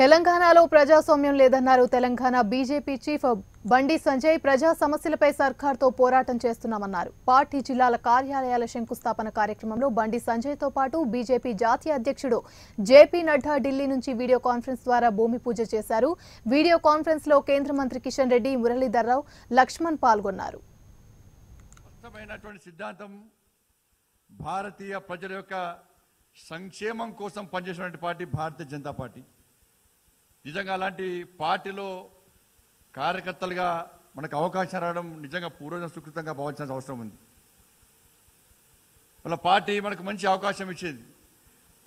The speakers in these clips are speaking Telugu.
తెలంగాణలో ప్రజాస్వామ్యం లేదన్నారు తెలంగాణ బీజేపీ చీఫ్ బండి సంజయ్ ప్రజా సమస్యలపై సర్కార్తో పోరాటం చేస్తున్నామన్నారు పార్టీ జిల్లాల కార్యాలయాల శంకుస్థాపన కార్యక్రమంలో బండి సంజయ్తో పాటు బీజేపీ జాతీయ అధ్యక్షుడు జేపీ నడ్డా ఢిల్లీ నుంచి వీడియో కాన్ఫరెన్స్ ద్వారా భూమి పూజ చేశారు వీడియో కాన్ఫరెన్స్ లో కేంద్ర మంత్రి కిషన్ రెడ్డి మురళీధర్రావు లక్ష్మణ్ పాల్గొన్నారు భారతీయ ప్రజల యొక్క సంక్షేమం కోసం పనిచేసినటువంటి పార్టీ భారతీయ జనతా పార్టీ నిజంగా అలాంటి పార్టీలో కార్యకర్తలుగా మనకు అవకాశం రావడం నిజంగా పూర్వజన సుకృతంగా భావించాల్సిన అవసరం ఉంది వాళ్ళ పార్టీ మనకు మంచి అవకాశం ఇచ్చేది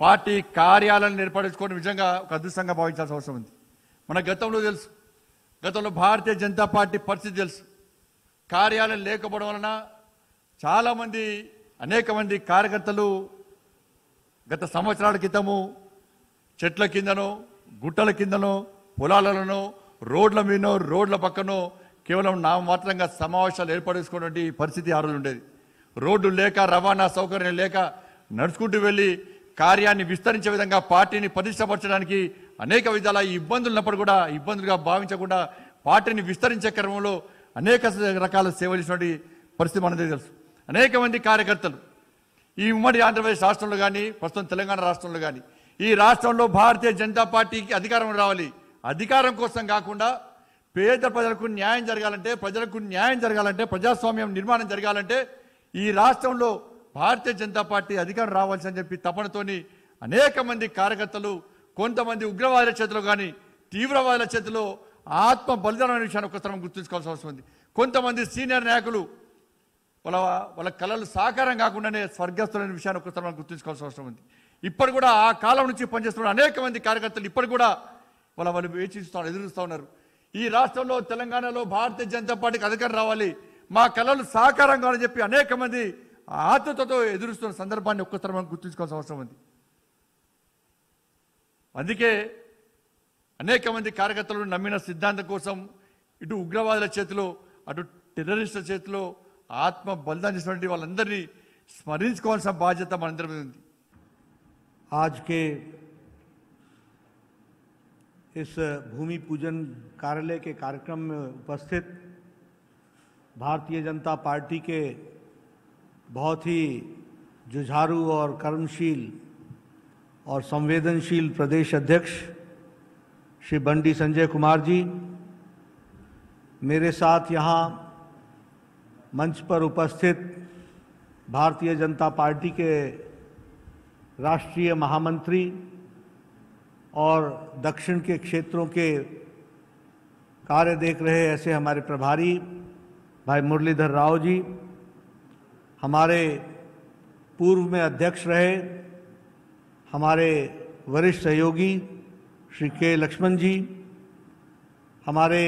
పార్టీ కార్యాలయాలను ఏర్పరచుకోవడం నిజంగా ఒక అదృష్టంగా భావించాల్సిన అవసరం ఉంది మన గతంలో తెలుసు గతంలో భారతీయ జనతా పార్టీ పరిస్థితి తెలుసు కార్యాలయం లేకపోవడం వలన చాలామంది అనేక మంది కార్యకర్తలు గత సంవత్సరాల క్రితము చెట్ల కిందనో గుట్టల కిందనో పొలాలలోనో రోడ్ల మీదనో రోడ్ల పక్కనో కేవలం నామమాత్రంగా సమావేశాలు ఏర్పడేసుకున్నటువంటి పరిస్థితి ఆ రోజు ఉండేది రోడ్డు లేక రవాణా సౌకర్యం లేక నడుచుకుంటూ వెళ్ళి కార్యాన్ని విస్తరించే విధంగా పార్టీని ప్రతిష్టపరచడానికి అనేక విధాల ఇబ్బందులు ఉన్నప్పుడు కూడా ఇబ్బందులుగా భావించకుండా పార్టీని విస్తరించే క్రమంలో అనేక రకాల సేవలు ఇచ్చినటువంటి పరిస్థితి మనది తెలుసు అనేక మంది కార్యకర్తలు ఈ ఉమ్మడి ఆంధ్రప్రదేశ్ రాష్ట్రంలో కానీ ప్రస్తుతం తెలంగాణ రాష్ట్రంలో కానీ ఈ రాష్ట్రంలో భారతీయ జనతా పార్టీకి అధికారం రావాలి అధికారం కోసం కాకుండా పేద ప్రజలకు న్యాయం జరగాలంటే ప్రజలకు న్యాయం జరగాలంటే ప్రజాస్వామ్యం నిర్మాణం జరగాలంటే ఈ రాష్ట్రంలో భారతీయ జనతా పార్టీ అధికారం రావాల్సి చెప్పి తపనతోని అనేక మంది కార్యకర్తలు కొంతమంది ఉగ్రవాదుల చేతిలో కానీ తీవ్రవాదుల చేతిలో ఆత్మ బలిదానం విషయాన్ని ఒకసారి గుర్తుంచుకోవాల్సిన అవసరం ఉంది కొంతమంది సీనియర్ నాయకులు వాళ్ళ వాళ్ళ కళలు సాకారం కాకుండానే స్వర్గస్థులైన విషయాన్ని ఒకసారి గుర్తుంచుకోవాల్సిన అవసరం ఉంది ఇప్పుడు కూడా ఆ కాలం నుంచి పనిచేస్తున్న అనేక మంది కార్యకర్తలు ఇప్పుడు కూడా వాళ్ళ వాళ్ళు వేచిస్తూ ఎదురుస్తూ ఉన్నారు ఈ రాష్ట్రంలో తెలంగాణలో భారతీయ జనతా పార్టీకి అధికారం రావాలి మా కళలు సాకారం కావాలని చెప్పి అనేక మంది ఆతృతతో ఎదురుస్తున్న సందర్భాన్ని ఒక్కసారి మనం గుర్తుంచుకోవాల్సిన అవసరం ఉంది అందుకే అనేక మంది కార్యకర్తలు నమ్మిన సిద్ధాంతం కోసం ఇటు ఉగ్రవాదుల చేతిలో అటు టెర్రరిస్టుల చేతిలో ఆత్మ బలిదాన్ని చేసినటువంటి వాళ్ళందరినీ స్మరించుకోవాల్సిన బాధ్యత మనందరి మీద ఉంది आज के इस भूमि पूजन कार्यालय के कार्यक्रम में उपस्थित भारतीय जनता पार्टी के बहुत ही जुझारू और कर्मशील और संवेदनशील प्रदेश अध्यक्ष श्री बंडी संजय कुमार जी मेरे साथ यहाँ मंच पर उपस्थित भारतीय जनता पार्टी के राष्ट्रीय महामंत्री और दक्षिण के क्षेत्रों के कार्य देख रहे ऐसे हमारे प्रभारी भाई मुरलीधर राव जी हमारे पूर्व में अध्यक्ष रहे हमारे वरिष्ठ सहयोगी श्री के लक्ष्मण जी हमारे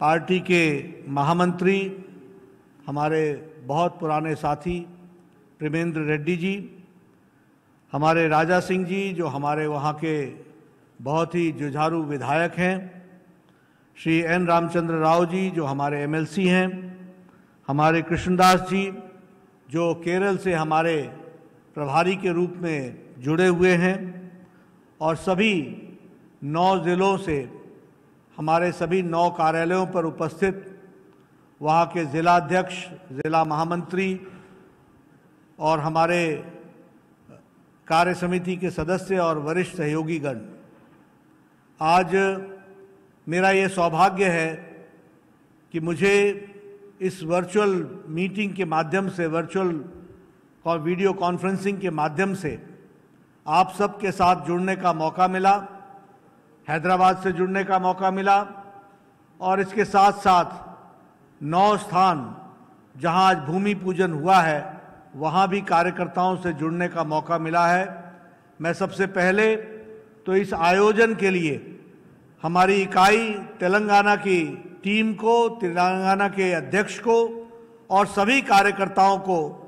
पार्टी के महामंत्री हमारे बहुत पुराने साथी प्रेमेंद्र रेड्डी जी हमारे राजा सिंह जी जो हमारे वहाँ के बहुत ही जुझारू विधायक हैं श्री एन रामचंद्र राव जी जो हमारे एमएलसी हैं हमारे कृष्णदास जी जो केरल से हमारे प्रभारी के रूप में जुड़े हुए हैं और सभी नौ ज़िलों से हमारे सभी नौ कार्यालयों पर उपस्थित वहाँ के ज़िलाध्यक्ष ज़िला महामंत्री और हमारे कार्य समिति के सदस्य और वरिष्ठ सहयोगीगण आज मेरा ये सौभाग्य है कि मुझे इस वर्चुअल मीटिंग के माध्यम से वर्चुअल वीडियो कॉन्फ्रेंसिंग के माध्यम से आप सब के साथ जुड़ने का मौका मिला हैदराबाद से जुड़ने का मौका मिला और इसके साथ साथ नौ स्थान जहां आज भूमि पूजन हुआ है वहाँ भी कार्यकर्ताओं से जुड़ने का मौका मिला है मैं सबसे पहले तो इस आयोजन के लिए हमारी इकाई तेलंगाना की टीम को तेलंगाना के अध्यक्ष को और सभी कार्यकर्ताओं को